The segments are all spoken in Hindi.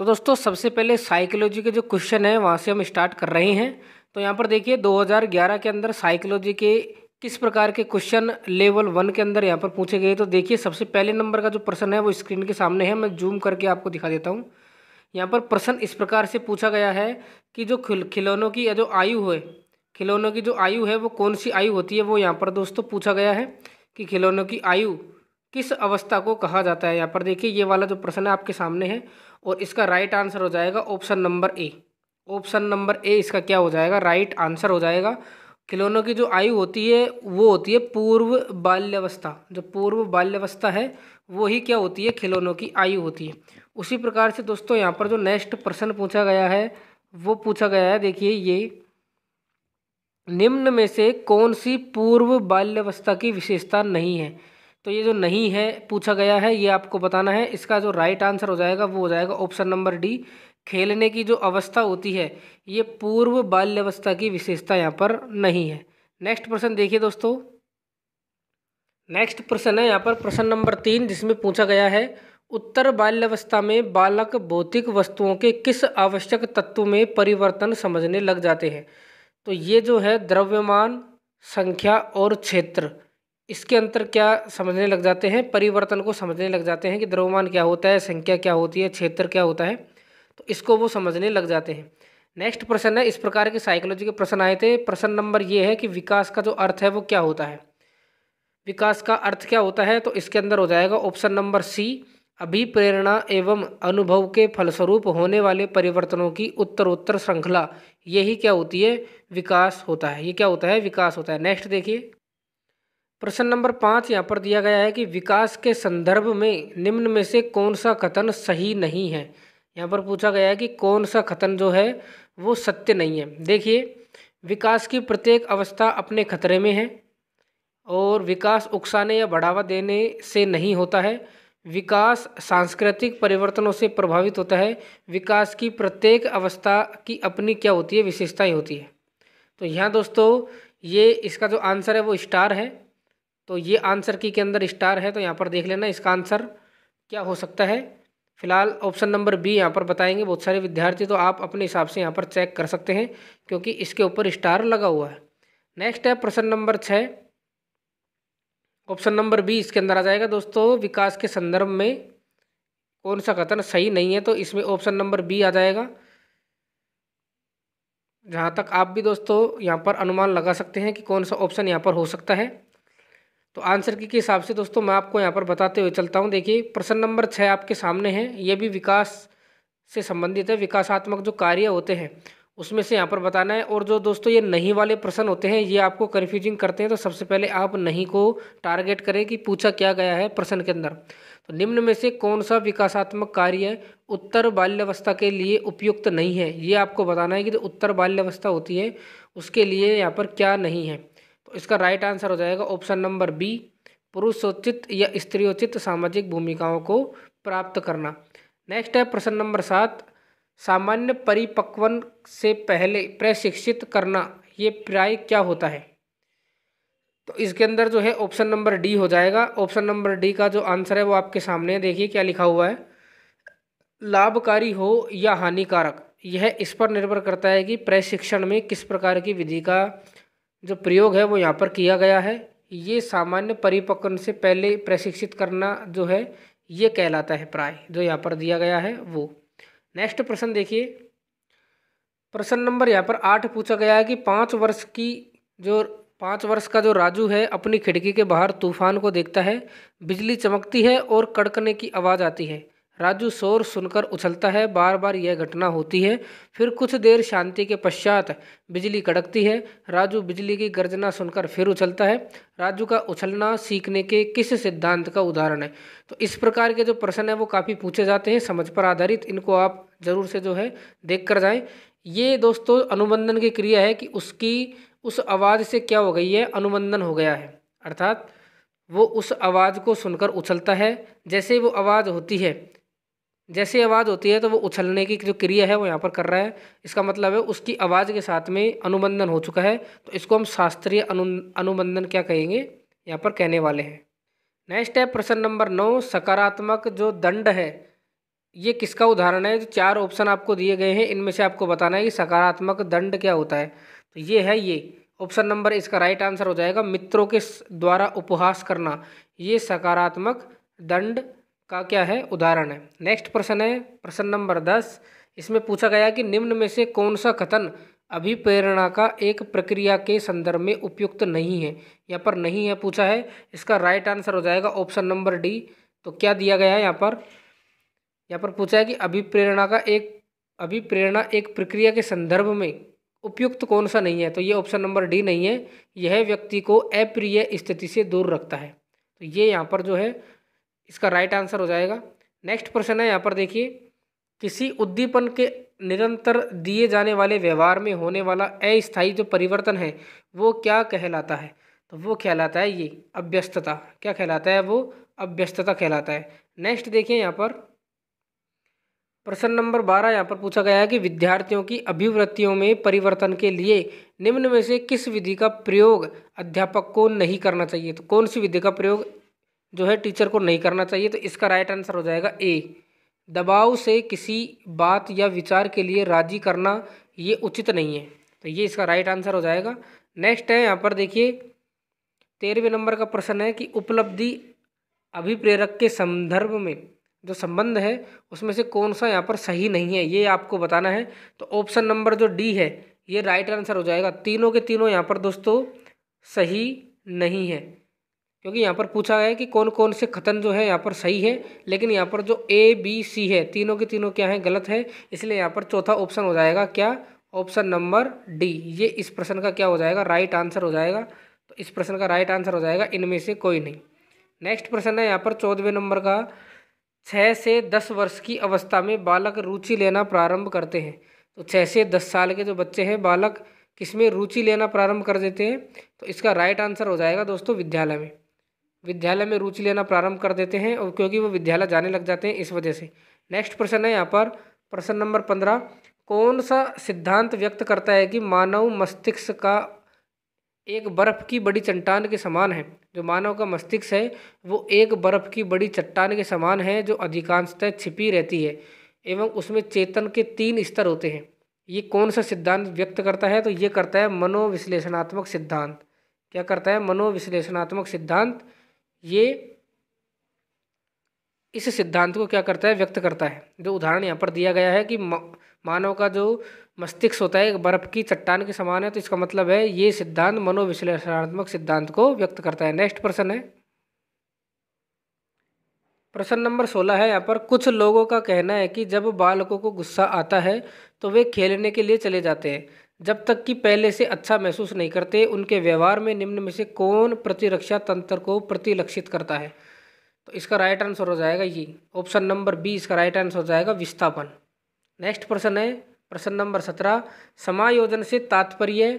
तो दोस्तों सबसे पहले साइकोलॉजी के जो क्वेश्चन है वहाँ से हम स्टार्ट कर रहे हैं तो यहाँ पर देखिए 2011 के अंदर साइकोलॉजी के किस प्रकार के क्वेश्चन लेवल वन के अंदर यहाँ पर पूछे गए तो देखिए सबसे पहले नंबर का जो प्रश्न है वो स्क्रीन के सामने है मैं जूम करके आपको दिखा देता हूँ यहाँ पर प्रश्न इस प्रकार से पूछा गया है कि जो खिलौनों की जो आयु है खिलौनों की जो आयु है वो कौन सी आयु होती है वो यहाँ पर दोस्तों पूछा गया है कि खिलौनों की आयु किस अवस्था को कहा जाता है यहाँ पर देखिए ये वाला जो प्रश्न है आपके सामने है और इसका राइट आंसर हो जाएगा option number A option number A इसका क्या हो जाएगा राइट आंसर हो जाएगा खिलौनों की जो आयु होती है वो होती है पूर्व बाल्यावस्था जो पूर्व बाल्यावस्था है वो ही क्या होती है खिलौनों की आयु होती है उसी प्रकार से दोस्तों यहाँ पर जो नेक्स्ट प्रश्न पूछा गया है वो पूछा गया है देखिए ये निम्न में से कौन सी पूर्व बाल्यावस्था की विशेषता नहीं है तो ये जो नहीं है पूछा गया है ये आपको बताना है इसका जो राइट आंसर हो जाएगा वो हो जाएगा ऑप्शन नंबर डी खेलने की जो अवस्था होती है ये पूर्व बाल्यवस्था की विशेषता यहाँ पर नहीं है नेक्स्ट प्रश्न देखिए दोस्तों नेक्स्ट प्रश्न है यहाँ पर प्रश्न नंबर तीन जिसमें पूछा गया है उत्तर बाल्यवस्था में बालक भौतिक वस्तुओं के किस आवश्यक तत्व में परिवर्तन समझने लग जाते हैं तो ये जो है द्रव्यमान संख्या और क्षेत्र इसके अंतर क्या समझने लग जाते हैं परिवर्तन को समझने लग जाते हैं कि द्रव्यमान क्या होता है संख्या क्या होती है क्षेत्र क्या होता है तो इसको वो समझने लग जाते हैं नेक्स्ट प्रश्न है इस प्रकार के साइकोलॉजी के प्रश्न आए थे प्रश्न नंबर ये है कि विकास का जो अर्थ है वो क्या होता है विकास का अर्थ क्या होता है तो इसके अंदर हो जाएगा ऑप्शन नंबर सी अभिप्रेरणा एवं अनुभव के फलस्वरूप होने वाले परिवर्तनों की उत्तरोत्तर श्रृंखला यही क्या होती है विकास होता है ये क्या होता है विकास होता है नेक्स्ट देखिए प्रश्न नंबर पाँच यहाँ पर दिया गया है कि विकास के संदर्भ में निम्न में से कौन सा कथन सही नहीं है यहाँ पर पूछा गया है कि कौन सा कथन जो है वो सत्य नहीं है देखिए विकास की प्रत्येक अवस्था अपने खतरे में है और विकास उकसाने या बढ़ावा देने से नहीं होता है विकास सांस्कृतिक परिवर्तनों से प्रभावित होता है विकास की प्रत्येक अवस्था की अपनी क्या होती है विशेषताएँ होती है तो यहाँ दोस्तों ये इसका जो आंसर है वो स्टार है तो ये आंसर की के अंदर स्टार है तो यहाँ पर देख लेना इसका आंसर क्या हो सकता है फिलहाल ऑप्शन नंबर बी यहाँ पर बताएंगे बहुत सारे विद्यार्थी तो आप अपने हिसाब से यहाँ पर चेक कर सकते हैं क्योंकि इसके ऊपर स्टार लगा हुआ है नेक्स्ट है प्रश्न नंबर छः ऑप्शन नंबर बी इसके अंदर आ जाएगा दोस्तों विकास के संदर्भ में कौन सा कथन सही नहीं है तो इसमें ऑप्शन नंबर बी आ जाएगा जहाँ तक आप भी दोस्तों यहाँ पर अनुमान लगा सकते हैं कि कौन सा ऑप्शन यहाँ पर हो सकता है तो आंसर के हिसाब से दोस्तों मैं आपको यहाँ पर बताते हुए चलता हूँ देखिए प्रश्न नंबर छः आपके सामने है ये भी विकास से संबंधित है विकासात्मक जो कार्य होते हैं उसमें से यहाँ पर बताना है और जो दोस्तों ये नहीं वाले प्रश्न होते हैं ये आपको कन्फ्यूजिंग करते हैं तो सबसे पहले आप नहीं को टारगेट करें कि पूछा क्या गया है प्रश्न के अंदर तो निम्न में से कौन सा विकासात्मक कार्य उत्तर बाल्यावस्था के लिए उपयुक्त नहीं है ये आपको बताना है कि जो तो उत्तर बाल्यावस्था होती है उसके लिए यहाँ पर क्या नहीं है इसका राइट आंसर हो जाएगा ऑप्शन नंबर बी पुरुषोचित या स्त्रियोचित सामाजिक भूमिकाओं को प्राप्त करना नेक्स्ट है प्रश्न नंबर सात सामान्य परिपक्वन से पहले प्रशिक्षित करना ये प्राय क्या होता है तो इसके अंदर जो है ऑप्शन नंबर डी हो जाएगा ऑप्शन नंबर डी का जो आंसर है वो आपके सामने देखिए क्या लिखा हुआ है लाभकारी हो या हानिकारक यह इस पर निर्भर करता है कि प्रशिक्षण में किस प्रकार की विधि का जो प्रयोग है वो यहाँ पर किया गया है ये सामान्य परिपक्वन से पहले प्रशिक्षित करना जो है ये कहलाता है प्राय जो यहाँ पर दिया गया है वो नेक्स्ट प्रश्न देखिए प्रश्न नंबर यहाँ पर आठ पूछा गया है कि पाँच वर्ष की जो पाँच वर्ष का जो राजू है अपनी खिड़की के बाहर तूफान को देखता है बिजली चमकती है और कड़कने की आवाज़ आती है राजू शोर सुनकर उछलता है बार बार यह घटना होती है फिर कुछ देर शांति के पश्चात बिजली कड़कती है राजू बिजली की गर्जना सुनकर फिर उछलता है राजू का उछलना सीखने के किस सिद्धांत का उदाहरण है तो इस प्रकार के जो प्रश्न है वो काफ़ी पूछे जाते हैं समझ पर आधारित इनको आप ज़रूर से जो है देख कर जाएँ ये दोस्तों अनुबंधन की क्रिया है कि उसकी उस आवाज़ से क्या हो गई है अनुबंधन हो गया है अर्थात वो उस आवाज़ को सुनकर उछलता है जैसे वो आवाज़ होती है जैसे आवाज़ होती है तो वो उछलने की जो क्रिया है वो यहाँ पर कर रहा है इसका मतलब है उसकी आवाज़ के साथ में अनुबंधन हो चुका है तो इसको हम शास्त्रीय अनु अनुबंधन क्या कहेंगे यहाँ पर कहने वाले हैं नेक्स्ट है प्रश्न नंबर नौ सकारात्मक जो दंड है ये किसका उदाहरण है जो चार ऑप्शन आपको दिए गए हैं इनमें से आपको बताना है कि सकारात्मक दंड क्या होता है तो ये है ये ऑप्शन नंबर इसका राइट आंसर हो जाएगा मित्रों के द्वारा उपहास करना ये सकारात्मक दंड का क्या है उदाहरण है नेक्स्ट प्रश्न है प्रश्न नंबर दस इसमें पूछा गया कि निम्न में से कौन सा कथन अभिप्रेरणा का एक प्रक्रिया के संदर्भ में उपयुक्त नहीं है यहाँ पर नहीं है पूछा है इसका राइट आंसर हो जाएगा ऑप्शन नंबर डी तो क्या दिया गया है यहाँ पर यहाँ पर पूछा है कि अभिप्रेरणा का एक अभिप्रेरणा एक प्रक्रिया के संदर्भ में उपयुक्त कौन सा नहीं है तो ये ऑप्शन नंबर डी नहीं है यह व्यक्ति को अप्रिय स्थिति से दूर रखता है तो ये यहाँ पर जो है इसका राइट आंसर हो जाएगा नेक्स्ट प्रश्न है यहाँ पर देखिए किसी उद्दीपन के निरंतर दिए जाने वाले व्यवहार में होने वाला अस्थायी जो परिवर्तन है वो क्या कहलाता है तो वो कहलाता है ये अभ्यस्तता क्या कहलाता है वो अभ्यस्तता कहलाता है नेक्स्ट देखिए यहाँ पर प्रश्न नंबर बारह यहाँ पर पूछा गया है कि विद्यार्थियों की अभिवृत्तियों में परिवर्तन के लिए निम्न में से किस विधि का प्रयोग अध्यापक को नहीं करना चाहिए तो कौन सी विधि का प्रयोग जो है टीचर को नहीं करना चाहिए तो इसका राइट आंसर हो जाएगा ए दबाव से किसी बात या विचार के लिए राजी करना ये उचित नहीं है तो ये इसका राइट आंसर हो जाएगा नेक्स्ट है यहाँ पर देखिए तेरहवें नंबर का प्रश्न है कि उपलब्धि अभिप्रेरक के संदर्भ में जो संबंध है उसमें से कौन सा यहाँ पर सही नहीं है ये आपको बताना है तो ऑप्शन नंबर जो डी है ये राइट आंसर हो जाएगा तीनों के तीनों यहाँ पर दोस्तों सही नहीं है क्योंकि यहाँ पर पूछा है कि कौन कौन से कथन जो है यहाँ पर सही है लेकिन यहाँ पर जो ए बी सी है तीनों के तीनों क्या है गलत है इसलिए यहाँ पर चौथा ऑप्शन हो जाएगा क्या ऑप्शन नंबर डी ये इस प्रश्न का क्या हो जाएगा राइट आंसर हो जाएगा तो इस प्रश्न का राइट आंसर हो जाएगा इनमें से कोई नहीं नेक्स्ट प्रश्न है यहाँ पर चौदहवें नंबर का छः से दस वर्ष की अवस्था में बालक रुचि लेना प्रारंभ करते हैं तो छः से दस साल के जो बच्चे हैं बालक किसमें रुचि लेना प्रारंभ कर देते हैं तो इसका राइट आंसर हो जाएगा दोस्तों विद्यालय में विद्यालय में रुचि लेना प्रारंभ कर देते हैं और क्योंकि वो विद्यालय जाने लग जाते हैं इस वजह से नेक्स्ट प्रश्न है यहाँ पर प्रश्न नंबर पंद्रह कौन सा सिद्धांत व्यक्त करता है कि मानव मस्तिष्क का एक बर्फ़ की बड़ी चट्टान के समान है जो मानव का मस्तिष्क है वो एक बर्फ़ की बड़ी चट्टान के समान है जो अधिकांशतः छिपी रहती है एवं उसमें चेतन के तीन स्तर होते हैं ये कौन सा सिद्धांत व्यक्त करता है तो ये करता है मनोविश्लेषणात्मक सिद्धांत क्या करता है मनोविश्लेषणात्मक सिद्धांत ये इस सिद्धांत को क्या करता है व्यक्त करता है जो उदाहरण यहाँ पर दिया गया है कि मानव का जो मस्तिष्क होता है बर्फ़ की चट्टान के समान है तो इसका मतलब है ये सिद्धांत मनोविश्लेषणात्मक सिद्धांत को व्यक्त करता है नेक्स्ट प्रश्न है प्रश्न नंबर सोलह है यहाँ पर कुछ लोगों का कहना है कि जब बालकों को गुस्सा आता है तो वे खेलने के लिए चले जाते हैं जब तक कि पहले से अच्छा महसूस नहीं करते उनके व्यवहार में निम्न में से कौन प्रतिरक्षा तंत्र को प्रतिलक्षित करता है तो इसका राइट आंसर हो जाएगा ये ऑप्शन नंबर बी इसका राइट आंसर हो जाएगा विस्थापन नेक्स्ट प्रश्न है प्रश्न नंबर सत्रह समायोजन से तात्पर्य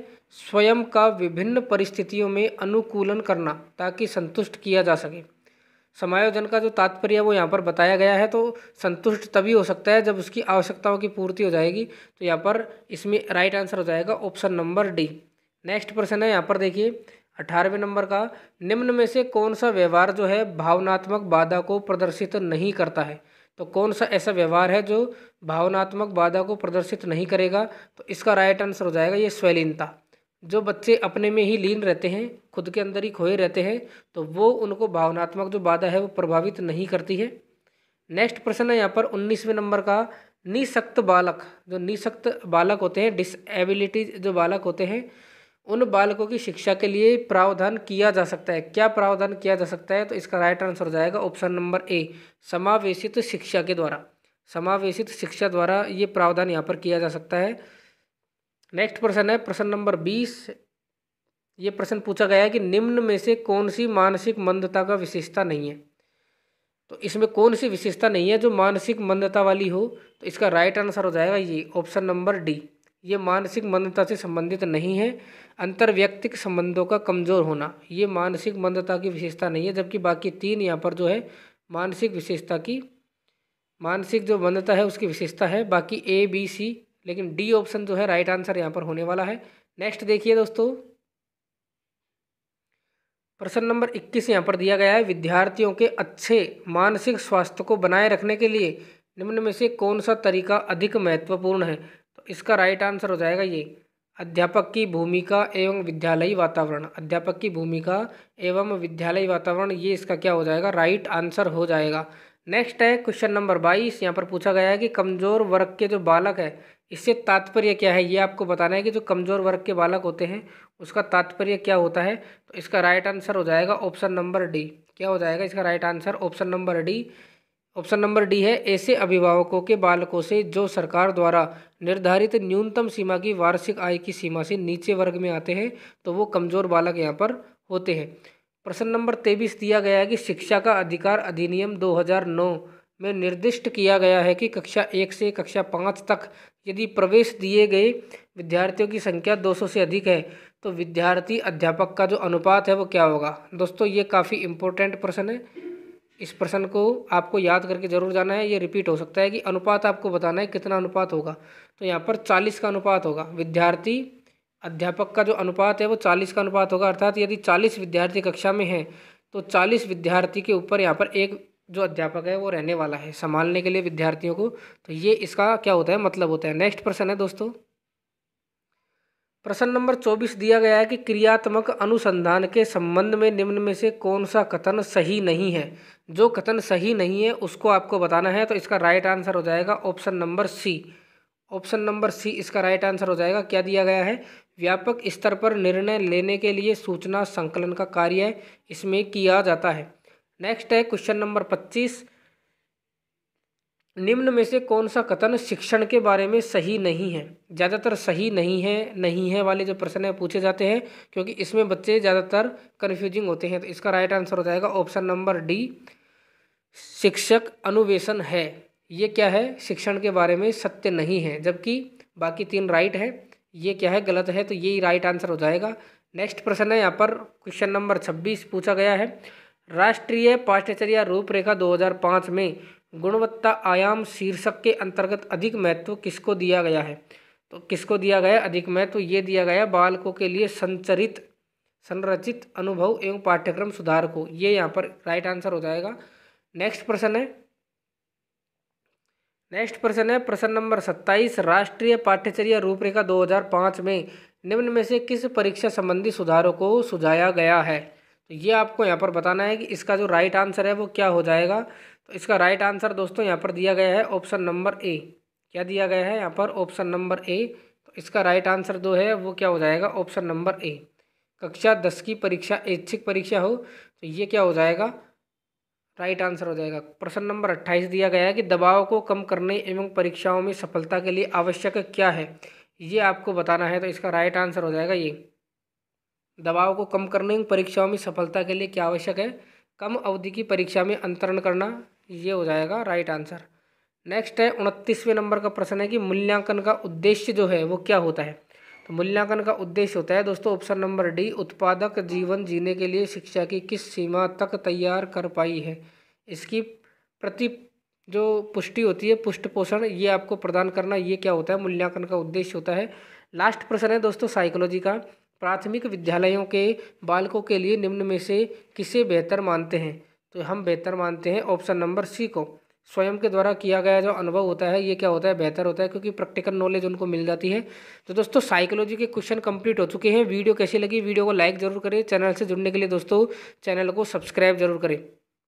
स्वयं का विभिन्न परिस्थितियों में अनुकूलन करना ताकि संतुष्ट किया जा सके समायोजन का जो तात्पर्य है वो यहाँ पर बताया गया है तो संतुष्ट तभी हो सकता है जब उसकी आवश्यकताओं की पूर्ति हो जाएगी तो यहाँ पर इसमें राइट आंसर हो जाएगा ऑप्शन नंबर डी नेक्स्ट प्रश्न है यहाँ पर देखिए अठारहवें नंबर का निम्न में से कौन सा व्यवहार जो है भावनात्मक बाधा को प्रदर्शित नहीं करता है तो कौन सा ऐसा व्यवहार है जो भावनात्मक बाधा को प्रदर्शित नहीं करेगा तो इसका राइट आंसर हो जाएगा ये स्वैलीनता जो बच्चे अपने में ही लीन रहते हैं खुद के अंदर ही खोए रहते हैं तो वो उनको भावनात्मक जो बाधा है वो प्रभावित नहीं करती है नेक्स्ट प्रश्न है यहाँ पर उन्नीसवें नंबर का निशक्त बालक जो निशक्त बालक होते हैं डिसएबिलिटी जो बालक होते हैं उन बालकों की शिक्षा के लिए प्रावधान किया जा सकता है क्या प्रावधान किया जा सकता है तो इसका राइट आंसर हो जाएगा ऑप्शन नंबर ए समावेशित शिक्षा के द्वारा समावेशित शिक्षा द्वारा ये प्रावधान यहाँ पर किया जा सकता है नेक्स्ट प्रश्न है प्रश्न नंबर बीस ये प्रश्न पूछा गया है कि निम्न में से कौन सी मानसिक मंदता का विशेषता नहीं है तो इसमें कौन सी विशेषता नहीं है जो मानसिक मंदता वाली हो तो इसका राइट आंसर हो जाएगा ये ऑप्शन नंबर डी ये मानसिक मंदता से संबंधित नहीं है अंतर्व्यक्तिक संबंधों का कमज़ोर होना ये मानसिक मंदता की विशेषता नहीं है जबकि बाकी तीन यहाँ पर जो है मानसिक विशेषता की मानसिक जो मंदता है उसकी विशेषता है बाकी ए बी सी लेकिन डी ऑप्शन जो है राइट आंसर यहाँ पर होने वाला है नेक्स्ट देखिए दोस्तों प्रश्न नंबर 21 यहाँ पर दिया गया है विद्यार्थियों के अच्छे मानसिक स्वास्थ्य को बनाए रखने के लिए निम्न में से कौन सा तरीका अधिक महत्वपूर्ण है तो इसका राइट आंसर हो जाएगा ये अध्यापक की भूमिका एवं विद्यालयी वातावरण अध्यापक की भूमिका एवं विद्यालयी वातावरण ये इसका क्या हो जाएगा राइट आंसर हो जाएगा नेक्स्ट है क्वेश्चन नंबर बाईस यहाँ पर पूछा गया है कि कमज़ोर वर्ग के जो बालक है इससे तात्पर्य क्या है ये आपको बताना है कि जो कमज़ोर वर्ग के बालक होते हैं उसका तात्पर्य क्या होता है तो इसका राइट आंसर हो जाएगा ऑप्शन नंबर डी क्या हो जाएगा इसका right answer option number D option number D है ऐसे अभिभावकों के बालकों से जो सरकार द्वारा निर्धारित न्यूनतम सीमा की वार्षिक आय की सीमा से नीचे वर्ग में आते हैं तो वो कमज़ोर बालक यहाँ पर होते हैं प्रश्न नंबर तेईस दिया गया है कि शिक्षा का अधिकार अधिनियम 2009 में निर्दिष्ट किया गया है कि कक्षा एक से कक्षा पाँच तक यदि प्रवेश दिए गए विद्यार्थियों की संख्या 200 से अधिक है तो विद्यार्थी अध्यापक का जो अनुपात है वो क्या होगा दोस्तों ये काफ़ी इम्पोर्टेंट प्रश्न है इस प्रश्न को आपको याद करके जरूर जाना है ये रिपीट हो सकता है कि अनुपात आपको बताना है कितना अनुपात होगा तो यहाँ पर चालीस का अनुपात होगा विद्यार्थी अध्यापक का जो अनुपात है वो चालीस का अनुपात होगा अर्थात यदि चालीस विद्यार्थी कक्षा में हैं तो चालीस विद्यार्थी के ऊपर यहाँ पर एक जो अध्यापक है वो रहने वाला है संभालने के लिए विद्यार्थियों को तो ये इसका क्या होता है मतलब होता है नेक्स्ट प्रश्न है दोस्तों प्रश्न नंबर चौबीस दिया गया है कि क्रियात्मक अनुसंधान के संबंध में निम्न में से कौन सा कथन सही नहीं है जो कथन सही नहीं है उसको आपको बताना है तो इसका राइट आंसर हो जाएगा option number C option number C इसका राइट आंसर हो जाएगा क्या दिया गया है व्यापक स्तर पर निर्णय लेने के लिए सूचना संकलन का कार्य इसमें किया जाता है नेक्स्ट है क्वेश्चन नंबर पच्चीस निम्न में से कौन सा कथन शिक्षण के बारे में सही नहीं है ज़्यादातर सही नहीं है नहीं है वाले जो प्रश्न है पूछे जाते हैं क्योंकि इसमें बच्चे ज़्यादातर कन्फ्यूजिंग होते हैं तो इसका राइट आंसर हो जाएगा ऑप्शन नंबर डी शिक्षक अनुवेशन है ये क्या है शिक्षण के बारे में सत्य नहीं है जबकि बाकी तीन राइट है ये क्या है गलत है तो यही राइट आंसर हो जाएगा नेक्स्ट प्रश्न है यहाँ पर क्वेश्चन नंबर छब्बीस पूछा गया है राष्ट्रीय पाठ्यचर्या रूपरेखा 2005 में गुणवत्ता आयाम शीर्षक के अंतर्गत अधिक महत्व किसको दिया गया है तो किसको दिया गया अधिक महत्व ये दिया गया बालकों के लिए संचरित संरचित अनुभव एवं पाठ्यक्रम सुधार को ये यहाँ पर राइट आंसर हो जाएगा नेक्स्ट प्रश्न है नेक्स्ट प्रश्न है प्रश्न नंबर सत्ताईस राष्ट्रीय पाठ्यचर्या रूपरेखा 2005 में निम्न में से किस परीक्षा संबंधी सुधारों को सुझाया गया है तो ये आपको यहाँ पर बताना है कि इसका जो राइट आंसर है वो क्या हो जाएगा तो इसका राइट आंसर दोस्तों यहाँ पर दिया गया है ऑप्शन नंबर ए क्या दिया गया है यहाँ पर ऑप्शन नंबर ए तो इसका राइट आंसर जो है वो क्या हो जाएगा ऑप्शन नंबर ए कक्षा दस की परीक्षा ऐच्छिक परीक्षा हो तो ये क्या हो जाएगा राइट आंसर हो जाएगा प्रश्न नंबर अट्ठाईस दिया गया है कि दबाव को कम करने एवं परीक्षाओं में सफलता के लिए आवश्यक क्या है ये आपको बताना है तो इसका राइट आंसर हो जाएगा ये दबाव को कम करने में परीक्षाओं में सफलता के लिए क्या आवश्यक है कम अवधि की परीक्षा में अंतरण करना ये हो जाएगा राइट आंसर नेक्स्ट है उनतीसवें नंबर का प्रश्न है कि मूल्यांकन का उद्देश्य जो है वो क्या होता है तो मूल्यांकन का उद्देश्य होता है दोस्तों ऑप्शन नंबर डी उत्पादक जीवन जीने के लिए शिक्षा की किस सीमा तक तैयार कर पाई है इसकी प्रति जो पुष्टि होती है पुष्ट पोषण ये आपको प्रदान करना ये क्या होता है मूल्यांकन का उद्देश्य होता है लास्ट प्रश्न है दोस्तों साइकोलॉजी का प्राथमिक विद्यालयों के बालकों के लिए निम्न में से किसे बेहतर मानते हैं तो हम बेहतर मानते हैं ऑप्शन नंबर सी को स्वयं के द्वारा किया गया जो अनुभव होता है ये क्या होता है बेहतर होता है क्योंकि प्रैक्टिकल नॉलेज उनको मिल जाती है तो दोस्तों साइकोलॉजी के क्वेश्चन कंप्लीट हो चुके हैं वीडियो कैसी लगी वीडियो को लाइक ज़रूर करें चैनल से जुड़ने के लिए दोस्तों चैनल को सब्सक्राइब जरूर करें